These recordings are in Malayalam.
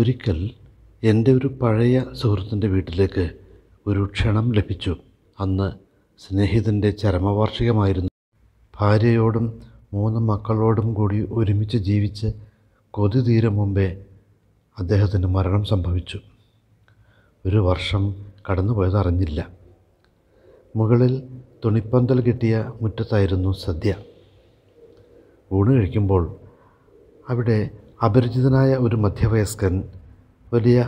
ഒരിക്കൽ എൻ്റെ ഒരു പഴയ സുഹൃത്തിൻ്റെ വീട്ടിലേക്ക് ഒരു ക്ഷണം ലഭിച്ചു അന്ന് സ്നേഹിതൻ്റെ ചരമവാർഷികമായിരുന്നു ഭാര്യയോടും മൂന്ന് മക്കളോടും കൂടി ഒരുമിച്ച് ജീവിച്ച് കൊതി തീരം മുമ്പേ അദ്ദേഹത്തിന് മരണം സംഭവിച്ചു ഒരു വർഷം കടന്നുപോയത് അറിഞ്ഞില്ല മുകളിൽ തുണിപ്പന്തൽ കിട്ടിയ മുറ്റത്തായിരുന്നു സദ്യ ഊണ് കഴിക്കുമ്പോൾ അവിടെ അപരിചിതനായ ഒരു മധ്യവയസ്കൻ വലിയ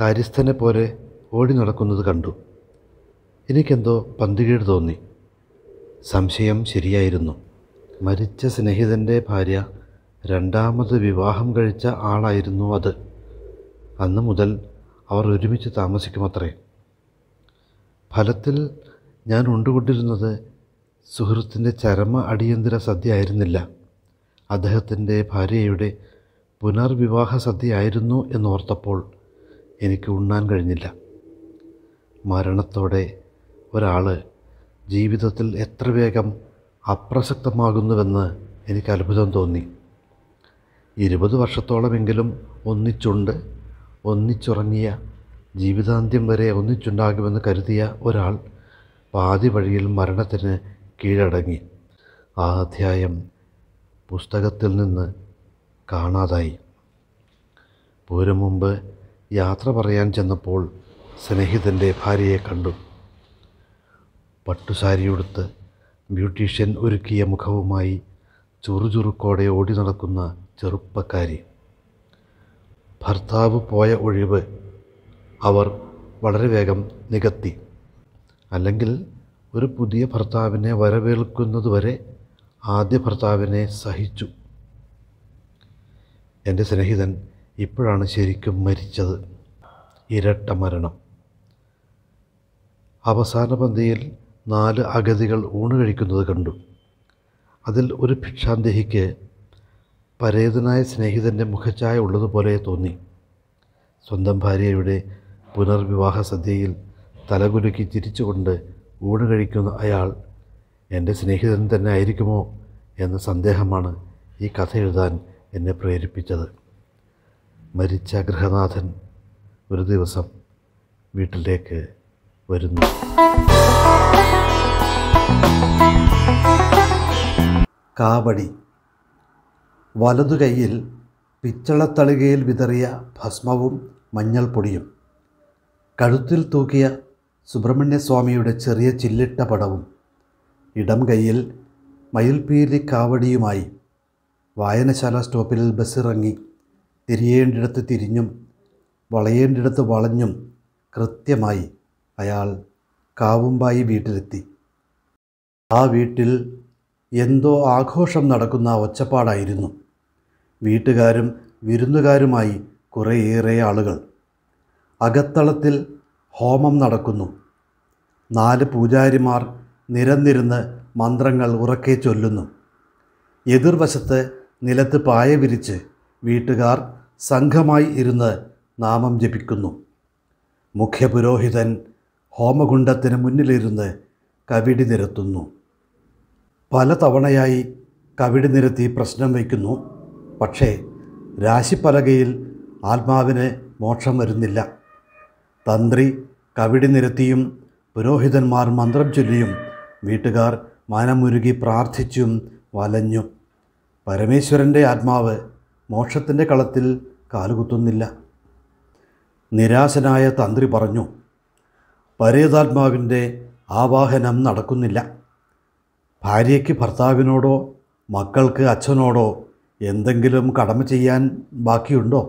കാര്യസ്ഥനെ പോലെ ഓടി നടക്കുന്നത് കണ്ടു എനിക്കെന്തോ പന്തികേട് തോന്നി സംശയം ശരിയായിരുന്നു മരിച്ച സ്നേഹിതൻ്റെ ഭാര്യ രണ്ടാമത് വിവാഹം കഴിച്ച ആളായിരുന്നു അത് അന്ന് മുതൽ അവർ ഒരുമിച്ച് താമസിക്കുമത്രേ ഫലത്തിൽ ഞാൻ ഉണ്ടുകൊണ്ടിരുന്നത് സുഹൃത്തിൻ്റെ ചരമ അടിയന്തര സദ്യ ആയിരുന്നില്ല അദ്ദേഹത്തിൻ്റെ ഭാര്യയുടെ പുനർവിവാഹ സദ്യയായിരുന്നു എന്നോർത്തപ്പോൾ എനിക്ക് ഉണ്ണാൻ കഴിഞ്ഞില്ല മരണത്തോടെ ഒരാൾ ജീവിതത്തിൽ എത്ര വേഗം അപ്രസക്തമാകുന്നുവെന്ന് എനിക്ക് അത്ഭുതം തോന്നി ഇരുപത് വർഷത്തോളമെങ്കിലും ഒന്നിച്ചുണ്ട് ഒന്നിച്ചുറങ്ങിയ ജീവിതാന്ത്യം വരെ ഒന്നിച്ചുണ്ടാകുമെന്ന് കരുതിയ ഒരാൾ പാതി വഴിയിൽ മരണത്തിന് കീഴടങ്ങി ആ അധ്യായം പുസ്തകത്തിൽ നിന്ന് കാണാതായി പോരും മുമ്പ് യാത്ര പറയാൻ ചെന്നപ്പോൾ സ്നേഹിതൻ്റെ ഭാര്യയെ കണ്ടു പട്ടുസാരിയുടുത്ത് ബ്യൂട്ടീഷ്യൻ ഒരുക്കിയ മുഖവുമായി ചുറുചുറുക്കോടെ ഓടി നടക്കുന്ന ചെറുപ്പക്കാരി ഭർത്താവ് പോയ ഒഴിവ് അവർ വളരെ വേഗം നികത്തി അല്ലെങ്കിൽ ഒരു പുതിയ ഭർത്താവിനെ വരവേൽക്കുന്നതുവരെ ആദ്യ ഭർത്താവിനെ സഹിച്ചു എൻ്റെ സ്നേഹിതൻ ഇപ്പോഴാണ് ശരിക്കും മരിച്ചത് ഇരട്ട മരണം അവസാന പന്തിയിൽ നാല് അഗതികൾ ഊണ് കഴിക്കുന്നത് കണ്ടു അതിൽ ഒരു ഭിക്ഷാന്തേഹിക്ക് പരേതനായ സ്നേഹിതൻ്റെ മുഖച്ഛായ ഉള്ളതുപോലെ തോന്നി സ്വന്തം ഭാര്യയുടെ പുനർവിവാഹ സദ്യയിൽ തലകുലുക്കി ചിരിച്ചുകൊണ്ട് ഊണ് കഴിക്കുന്ന അയാൾ എൻ്റെ സ്നേഹിതൻ തന്നെ ആയിരിക്കുമോ എന്ന സന്ദേഹമാണ് ഈ കഥ എഴുതാൻ എന്നെ പ്രേരിപ്പിച്ചത് മരിച്ച ഗൃഹനാഥൻ ഒരു ദിവസം വീട്ടിലേക്ക് വരുന്നു കാവടി വലതു കൈയിൽ പിച്ചളത്തളികയിൽ വിതറിയ ഭസ്മവും മഞ്ഞൾപ്പൊടിയും കഴുത്തിൽ തൂക്കിയ സുബ്രഹ്മണ്യസ്വാമിയുടെ ചെറിയ ചില്ലിട്ട പടവും ഇടം കൈയിൽ മയിൽപീലി കാവടിയുമായി വായനശാല സ്റ്റോപ്പിൽ ബസ് ഇറങ്ങി തിരിയേണ്ടിടത്ത് തിരിഞ്ഞും വളയേണ്ടിടത്ത് വളഞ്ഞും കൃത്യമായി അയാൾ കാവുമ്പായി വീട്ടിലെത്തി ആ വീട്ടിൽ എന്തോ ആഘോഷം നടക്കുന്ന ഒച്ചപ്പാടായിരുന്നു വീട്ടുകാരും വിരുന്നുകാരുമായി കുറേയേറെ ആളുകൾ അകത്തളത്തിൽ ഹോമം നടക്കുന്നു നാല് പൂജാരിമാർ നിരന്നിരുന്ന് മന്ത്രങ്ങൾ ഉറക്കെ ചൊല്ലുന്നു എതിർവശത്ത് നിലത്ത് പായ വിരിച്ച് വീട്ടുകാർ സംഘമായി ഇരുന്ന് നാമം ജപിക്കുന്നു മുഖ്യപുരോഹിതൻ ഹോമകുണ്ടത്തിന് മുന്നിലിരുന്ന് കവിടി നിരത്തുന്നു പല തവണയായി കവിടി നിരത്തി പ്രശ്നം വയ്ക്കുന്നു പക്ഷേ രാശിപ്പലകയിൽ ആത്മാവിന് മോക്ഷം വരുന്നില്ല തന്ത്രി കവിടി നിരത്തിയും പുരോഹിതന്മാർ മന്ത്രം ചൊല്ലിയും വീട്ടുകാർ മനമുരുകി പ്രാർത്ഥിച്ചും വലഞ്ഞു പരമേശ്വരൻ്റെ ആത്മാവ് മോക്ഷത്തിൻ്റെ കളത്തിൽ കാലുകുത്തുന്നില്ല നിരാശനായ തന്ത്രി പറഞ്ഞു പരേതാത്മാവിൻ്റെ ആവാഹനം നടക്കുന്നില്ല ഭാര്യയ്ക്ക് ഭർത്താവിനോടോ മക്കൾക്ക് അച്ഛനോടോ എന്തെങ്കിലും കടമ ചെയ്യാൻ ബാക്കിയുണ്ടോ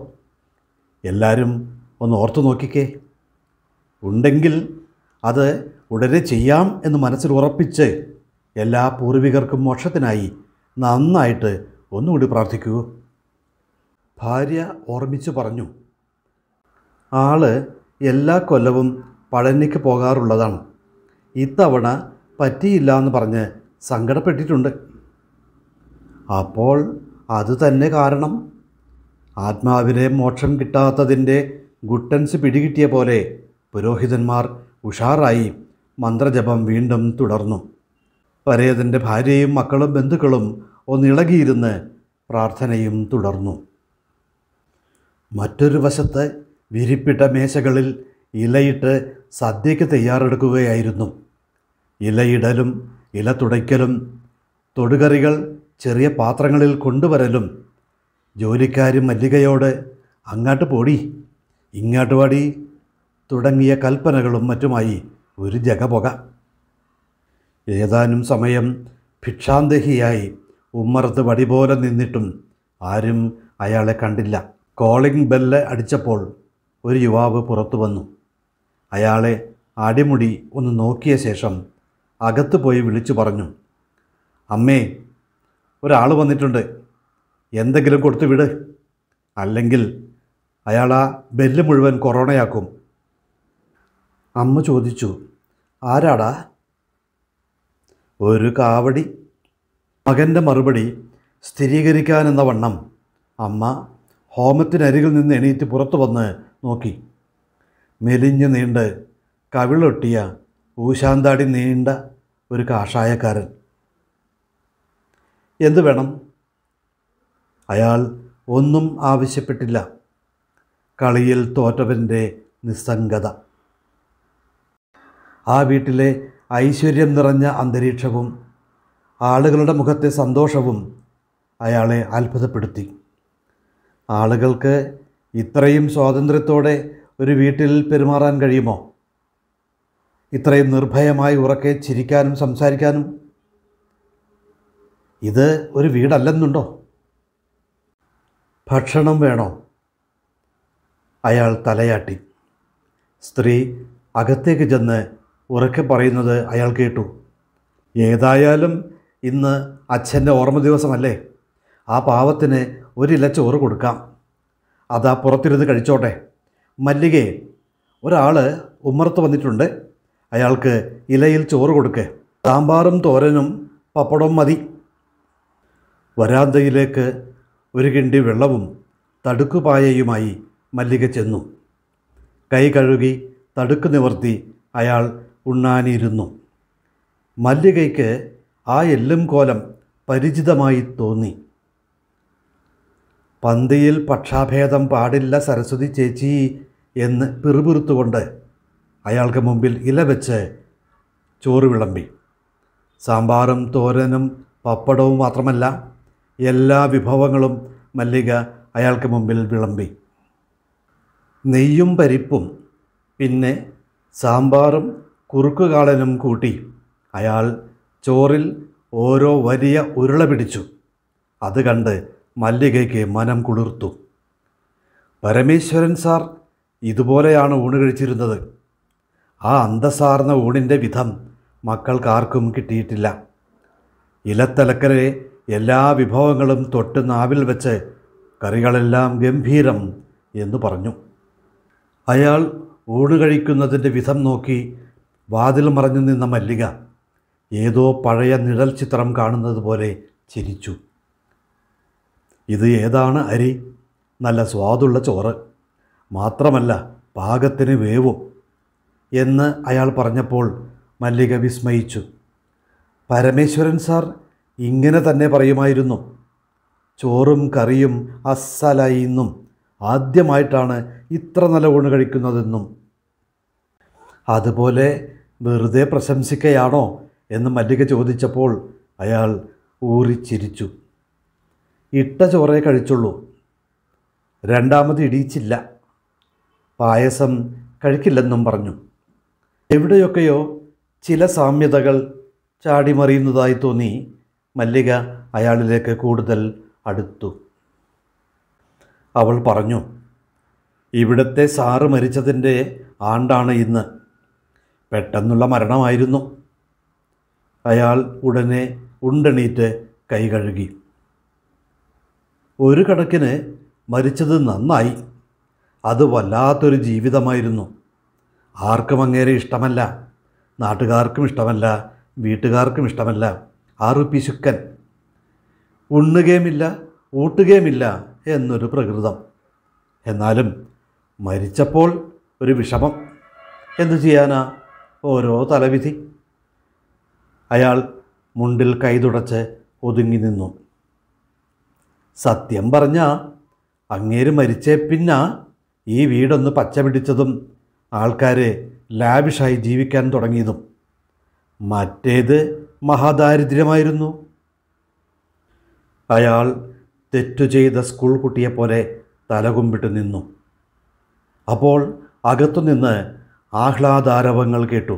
എല്ലാവരും ഒന്ന് ഓർത്തു നോക്കിക്കേ ഉണ്ടെങ്കിൽ അത് ഉടനെ ചെയ്യാം എന്ന് മനസ്സിൽ ഉറപ്പിച്ച് എല്ലാ പൂർവികർക്കും മോക്ഷത്തിനായി നന്നായിട്ട് ഒന്നുകൂടി പ്രാർത്ഥിക്കൂ ഭാര്യ ഓർമ്മിച്ച് പറഞ്ഞു ആള് എല്ലാ കൊല്ലവും പഴനിക്ക് പോകാറുള്ളതാണ് ഇത്തവണ പറ്റിയില്ല എന്ന് പറഞ്ഞ് സങ്കടപ്പെട്ടിട്ടുണ്ട് അപ്പോൾ അതുതന്നെ കാരണം ആത്മാവിനെ മോക്ഷം കിട്ടാത്തതിൻ്റെ ഗുട്ടൻസ് പിടികിട്ടിയ പോലെ പുരോഹിതന്മാർ ഉഷാറായി മന്ത്രജപം വീണ്ടും തുടർന്നു പരേതൻ്റെ ഭാര്യയും മക്കളും ബന്ധുക്കളും ഒന്നിളകിയിരുന്ന് പ്രാർത്ഥനയും തുടർന്നു മറ്റൊരു വശത്ത് വിരിപ്പിട്ട മേശകളിൽ ഇലയിട്ട് സദ്യയ്ക്ക് തയ്യാറെടുക്കുകയായിരുന്നു ഇലയിടലും ഇല തുടയ്ക്കലും തൊടുകറികൾ ചെറിയ പാത്രങ്ങളിൽ കൊണ്ടുവരലും ജോലിക്കാരി മല്ലികയോട് അങ്ങാട്ട് പോടി ഇങ്ങാട്ട് പാടി തുടങ്ങിയ കൽപ്പനകളും മറ്റുമായി ഒരു ജഗപുക ഏതാനും സമയം ഭിക്ഷാന്തഹിയായി ഉമ്മറത്ത് വടി പോലെ നിന്നിട്ടും ആരും അയാളെ കണ്ടില്ല കോളിംഗ് ബെല്ല് അടിച്ചപ്പോൾ ഒരു യുവാവ് പുറത്തു വന്നു അയാളെ അടിമുടി ഒന്ന് നോക്കിയ ശേഷം അകത്ത് പോയി വിളിച്ചു പറഞ്ഞു അമ്മേ ഒരാൾ വന്നിട്ടുണ്ട് എന്തെങ്കിലും കൊടുത്തു വിട് അല്ലെങ്കിൽ അയാൾ ആ ബെല്ല് മുഴുവൻ കൊറോണയാക്കും അമ്മ ചോദിച്ചു ആരാടാ ഒരു കാവടി മകൻ്റെ മറുപടി സ്ഥിരീകരിക്കാനെന്ന വണ്ണം അമ്മ ഹോമത്തിനരികിൽ നിന്ന് എണീറ്റ് പുറത്തു വന്ന് നോക്കി മെലിഞ്ഞു നീണ്ട് കവിളൊട്ടിയ ഊശാന്താടി നീണ്ട ഒരു കാഷായക്കാരൻ എന്തു വേണം അയാൾ ഒന്നും ആവശ്യപ്പെട്ടില്ല കളിയിൽ തോറ്റവൻ്റെ നിസ്സംഗത ആ വീട്ടിലെ ഐശ്വര്യം നിറഞ്ഞ അന്തരീക്ഷവും ആളുകളുടെ മുഖത്തെ സന്തോഷവും അയാളെ അത്ഭുതപ്പെടുത്തി ആളുകൾക്ക് ഇത്രയും സ്വാതന്ത്ര്യത്തോടെ ഒരു വീട്ടിൽ പെരുമാറാൻ കഴിയുമോ ഇത്രയും നിർഭയമായി ഉറക്കെ ചിരിക്കാനും സംസാരിക്കാനും ഇത് ഒരു വീടല്ലെന്നുണ്ടോ ഭക്ഷണം വേണോ അയാൾ തലയാട്ടി സ്ത്രീ അകത്തേക്ക് ചെന്ന് ഉറക്കെ പറയുന്നത് അയാൾ കേട്ടു ഏതായാലും ഇന്ന് അച്ഛൻ്റെ ഓർമ്മ ദിവസമല്ലേ ആ പാവത്തിന് ഒരില ചോറ് കൊടുക്കാം അതാ പുറത്തിരുന്ന് കഴിച്ചോട്ടെ മല്ലികയെ ഒരാൾ ഉമ്മർത്ത് വന്നിട്ടുണ്ട് അയാൾക്ക് ഇലയിൽ ചോറ് കൊടുക്ക് സാമ്പാറും തോരനും പപ്പടവും മതി വരാന്തയിലേക്ക് ഒരു കിണ്ടി വെള്ളവും തടുക്കുപായയുമായി മല്ലിക ചെന്നു കൈ കഴുകി തടുക്ക് നിവർത്തി അയാൾ ഉണ്ണാനിരുന്നു മല്ലികയ്ക്ക് ആ എല്ലും കോലം പരിചിതമായി തോന്നി പന്തിയിൽ പക്ഷാഭേദം പാടില്ല സരസ്വതി ചേച്ചി എന്ന് പിറുപിറുത്തുകൊണ്ട് അയാൾക്ക് മുമ്പിൽ ഇല വെച്ച് ചോറ് വിളമ്പി സാമ്പാറും തോരനും പപ്പടവും മാത്രമല്ല എല്ലാ വിഭവങ്ങളും മല്ലിക അയാൾക്ക് മുമ്പിൽ വിളമ്പി നെയ്യും പരിപ്പും പിന്നെ സാമ്പാറും കുറുക്കുകാളനും കൂട്ടി അയാൾ ചോറിൽ ഓരോ വലിയ ഉരുള പിടിച്ചു അത് കണ്ട് മല്ലികയ്ക്ക് മനം കുളിർത്തു പരമേശ്വരൻ സാർ ഇതുപോലെയാണ് ഊണ് കഴിച്ചിരുന്നത് ആ അന്തസാർന്ന ഊണിൻ്റെ വിധം മക്കൾക്കാർക്കും കിട്ടിയിട്ടില്ല ഇലത്തലക്കരെ എല്ലാ വിഭവങ്ങളും തൊട്ട് നാവിൽ വെച്ച് കറികളെല്ലാം ഗംഭീരം എന്ന് പറഞ്ഞു അയാൾ ഊണ് കഴിക്കുന്നതിൻ്റെ വിധം നോക്കി വാതിൽ മറഞ്ഞു നിന്ന മല്ലിക ഏതോ പഴയ നിഴൽ ചിത്രം കാണുന്നത് പോലെ ചിരിച്ചു ഇത് ഏതാണ് അരി നല്ല സ്വാദുള്ള ചോറ് മാത്രമല്ല പാകത്തിന് വേവും എന്ന് അയാൾ പറഞ്ഞപ്പോൾ മല്ലിക വിസ്മയിച്ചു പരമേശ്വരൻ സാർ ഇങ്ങനെ തന്നെ പറയുമായിരുന്നു ചോറും കറിയും അസ്സലായിന്നും ആദ്യമായിട്ടാണ് ഇത്ര നല്ല ഊണ് കഴിക്കുന്നതെന്നും അതുപോലെ വെറുതെ പ്രശംസിക്കയാണോ എന്ന് മല്ലിക ചോദിച്ചപ്പോൾ അയാൾ ഊറിച്ചിരിച്ചു ഇട്ട ചോറേ കഴിച്ചുള്ളൂ രണ്ടാമത് ഇടിയിച്ചില്ല പായസം കഴിക്കില്ലെന്നും പറഞ്ഞു എവിടെയൊക്കെയോ ചില സാമ്യതകൾ ചാടിമറിയുന്നതായി തോന്നി മല്ലിക അയാളിലേക്ക് കൂടുതൽ അടുത്തു അവൾ പറഞ്ഞു ഇവിടുത്തെ സാറ് മരിച്ചതിൻ്റെ ആണ്ടാണ് ഇന്ന് പെട്ടെന്നുള്ള മരണമായിരുന്നു അയാൾ ഉടനെ ഉണ്ടെണീറ്റ് കൈ കഴുകി ഒരു കണക്കിന് മരിച്ചത് നന്നായി അത് വല്ലാത്തൊരു ജീവിതമായിരുന്നു ആർക്കും അങ്ങേരെ ഇഷ്ടമല്ല നാട്ടുകാർക്കും ഇഷ്ടമല്ല വീട്ടുകാർക്കും ഇഷ്ടമല്ല ആറു പിശുക്കൻ ഉണ്ണുകയുമില്ല ഊട്ടുകയുമില്ല എന്നൊരു പ്രകൃതം എന്നാലും മരിച്ചപ്പോൾ ഒരു വിഷമം എന്തു ചെയ്യാനാ ഓരോ തലവിധി അയാൾ മുണ്ടിൽ കൈതുടച്ച് ഒതുങ്ങി നിന്നു സത്യം പറഞ്ഞ അങ്ങേര് മരിച്ചേ പിന്നെ ഈ വീടൊന്ന് പച്ച പിടിച്ചതും ആൾക്കാർ ലാവിഷായി ജീവിക്കാൻ തുടങ്ങിയതും മറ്റേത് മഹാദാരിദ്ര്യമായിരുന്നു അയാൾ തെറ്റു ചെയ്ത സ്കൂൾ കുട്ടിയെപ്പോലെ തലകുമ്പിട്ട് നിന്നു അപ്പോൾ അകത്തുനിന്ന് ആഹ്ലാദാരവങ്ങൾ കേട്ടു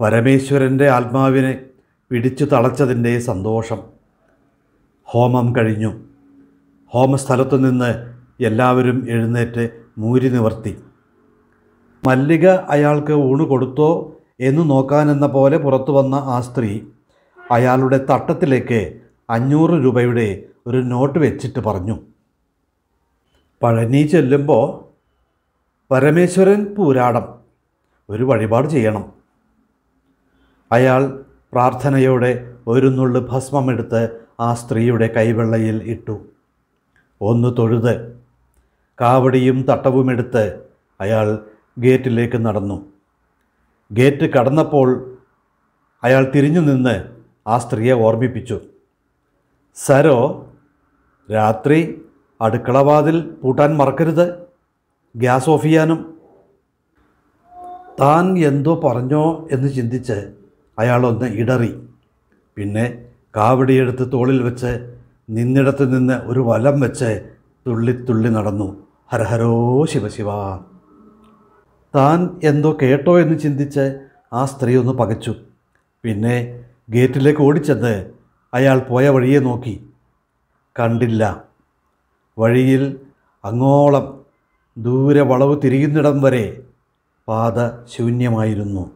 പരമേശ്വരൻ്റെ ആത്മാവിനെ പിടിച്ചു തളച്ചതിൻ്റെ സന്തോഷം ഹോമം കഴിഞ്ഞു ഹോമസ്ഥലത്തു നിന്ന് എല്ലാവരും എഴുന്നേറ്റ് മൂരി നിവർത്തി മല്ലിക അയാൾക്ക് ഊണ് കൊടുത്തോ എന്ന് നോക്കാനെന്ന പോലെ പുറത്തു വന്ന ആ സ്ത്രീ അയാളുടെ തട്ടത്തിലേക്ക് അഞ്ഞൂറ് രൂപയുടെ ഒരു നോട്ട് വെച്ചിട്ട് പറഞ്ഞു പഴനി ചെല്ലുമ്പോൾ പരമേശ്വരൻ പൂരാടം ഒരു വഴിപാട് ചെയ്യണം അയാൾ പ്രാർത്ഥനയോടെ ഒരു നുള്ളു ഭസ്മമെടുത്ത് ആ സ്ത്രീയുടെ കൈവെള്ളയിൽ ഇട്ടു ഒന്ന് തൊഴുത് കാവടിയും തട്ടവുമെടുത്ത് അയാൾ ഗേറ്റിലേക്ക് നടന്നു ഗേറ്റ് കടന്നപ്പോൾ അയാൾ തിരിഞ്ഞു നിന്ന് ആ സ്ത്രീയെ ഓർമ്മിപ്പിച്ചു സരോ രാത്രി അടുക്കളവാതിൽ പൂട്ടാൻ മറക്കരുത് ഗ്യാസ് ഓഫ് ചെയ്യാനും താൻ എന്തോ പറഞ്ഞോ എന്ന് ചിന്തിച്ച് അയാളൊന്ന് ഇടറി പിന്നെ കാവടിയെടുത്ത് തോളിൽ വെച്ച് നിന്നിടത്ത് നിന്ന് ഒരു വലം വെച്ച് തുള്ളിത്തുള്ളി നടന്നു ഹരഹരോ ശിവശിവ താൻ എന്തോ കേട്ടോ എന്ന് ചിന്തിച്ച് ആ സ്ത്രീ ഒന്ന് പകച്ചു പിന്നെ ഗേറ്റിലേക്ക് ഓടിച്ചെന്ന് അയാൾ പോയ വഴിയെ നോക്കി കണ്ടില്ല വഴിയിൽ അങ്ങോളം ദൂരെ വളവ് തിരിയുന്നിടം വരെ പാത ശൂന്യമായിരുന്നു